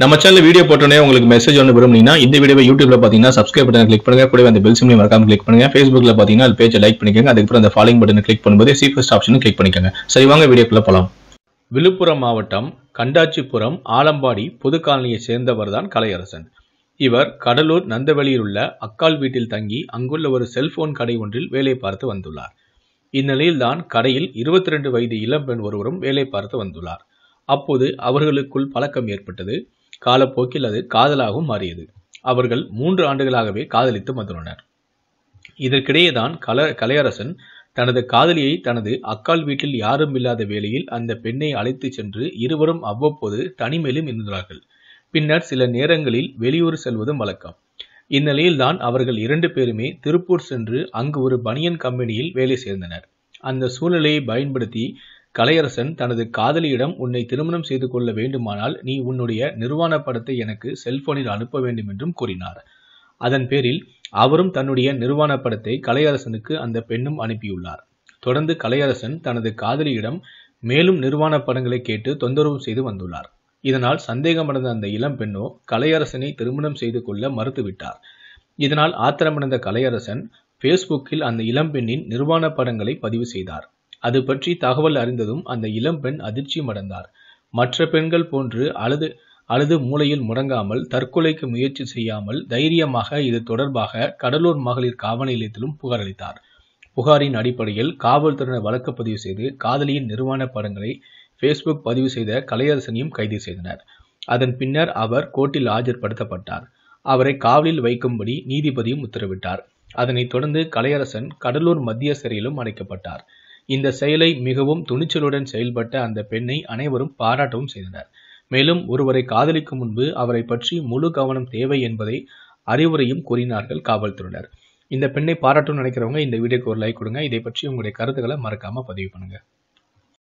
நம்ம channel video போட்டோன்னே உங்களுக்கு மெசேஜ் ஒன்று விரும்புனீங்கன்னா இந்த வீடியோ யூடியூப்ல பார்த்தீங்கன்னா சப்ஸ்கிரைப் பட்டன் கிளிக் பண்ணுங்க கூட அந்த பெல் சிம்லையும் மறக்காம கிளிக் பண்ணுங்க ஃபேஸ்புக்ல பார்த்தீங்கன்னா அது பேஜை லைக் பண்ணிக்கோங்க அதுக்கப்புறம் அந்த ஃபாலோயிங் பட்டன் கிளிக் பண்ணும்போது சீஃபஸ்ட் ஆப்ஷனும் கிளிக் பண்ணிக்கோங்க சரி வாங்க வீடியோக்குள்ள போலாம் விழுப்புரம் மாவட்டம் கண்டாச்சிபுரம் ஆலம்பாடி பொது காலனியை சேர்ந்தவர் தான் கலையரசன் இவர் கடலூர் நந்தவெளியில் உள்ள அக்கால் வீட்டில் தங்கி அங்குள்ள ஒரு செல்போன் கடை ஒன்றில் வேலை பார்த்து வந்துள்ளார் இந்நிலையில் தான் கடையில் இருபத்தி ரெண்டு வயது இளம்பெண் ஒருவரும் வேலை பார்த்து வந்துள்ளார் அப்போது அவர்களுக்குள் பழக்கம் ஏற்பட்டது காலப்போக்கில் அது காதலாகவும் மாறியது அவர்கள் மூன்று ஆண்டுகளாகவே காதலித்து வந்துள்ளனர் இதற்கிடையே தான் கல கலையரசன் தனது காதலியை தனது அக்கால் வீட்டில் யாரும் இல்லாத வேளையில் அந்த பெண்ணை அழைத்துச் சென்று இருவரும் அவ்வப்போது தனிமேலும் இருந்துள்ளார்கள் பின்னர் சில நேரங்களில் வெளியூர் செல்வதும் வழக்கம் இந்நிலையில்தான் அவர்கள் இரண்டு பேருமே திருப்பூர் சென்று அங்கு ஒரு பனியன் கம்பெனியில் வேலை சேர்ந்தனர் அந்த சூழ்நிலையை பயன்படுத்தி கலையரசன் தனது காதலியிடம் உன்னை திருமணம் செய்து கொள்ள வேண்டுமானால் நீ உன்னுடைய நிர்வாண படத்தை எனக்கு செல்போனில் அனுப்ப வேண்டும் என்றும் கூறினார் அதன் பேரில் அவரும் தன்னுடைய நிர்வாண படத்தை கலையரசனுக்கு அந்த பெண்ணும் அனுப்பியுள்ளார் தொடர்ந்து கலையரசன் தனது காதலியிடம் மேலும் நிர்வாண படங்களை கேட்டு தொந்தரவு செய்து வந்துள்ளார் இதனால் சந்தேகமடைந்த அந்த இளம் பெண்ணோ கலையரசனை திருமணம் செய்து கொள்ள மறுத்துவிட்டார் இதனால் ஆத்திரமடைந்த கலையரசன் ஃபேஸ்புக்கில் அந்த இளம்பெண்ணின் நிர்வாண படங்களை பதிவு செய்தார் அது பற்றி தகவல் அறிந்ததும் அந்த இளம்பெண் அடைந்தார் மற்ற பெண்கள் போன்று அழுது அழுது மூளையில் முடங்காமல் தற்கொலைக்கு முயற்சி செய்யாமல் தைரியமாக இது தொடர்பாக கடலூர் மகளிர் காவல் நிலையத்திலும் புகாரளித்தார் புகாரின் அடிப்படையில் காவல்துறையினர் வழக்கு பதிவு செய்து காதலியின் நிர்வாண படங்களை ஃபேஸ்புக் பதிவு செய்த கலையரசனையும் கைது செய்தனர் அதன் பின்னர் அவர் கோர்ட்டில் ஆஜர்படுத்தப்பட்டார் அவரை காவலில் வைக்கும்படி நீதிபதியும் உத்தரவிட்டார் அதனைத் தொடர்ந்து கலையரசன் கடலூர் மத்திய சிறையிலும் அடைக்கப்பட்டார் இந்த செயலை மிகவும் துணிச்சலுடன் செயல்பட்ட அந்த பெண்ணை அனைவரும் பாராட்டவும் செய்தனர் மேலும் ஒருவரை காதலிக்கும் முன்பு அவரை பற்றி முழு கவனம் தேவை என்பதை அறிவுரையும் கூறினார்கள் காவல்துறையினர் இந்த பெண்ணை பாராட்டும்னு நினைக்கிறவங்க இந்த வீடியோக்கு ஒரு லைக் கொடுங்க இதை பற்றி உங்களுடைய கருத்துக்களை மறக்காமல் பதிவு பண்ணுங்கள்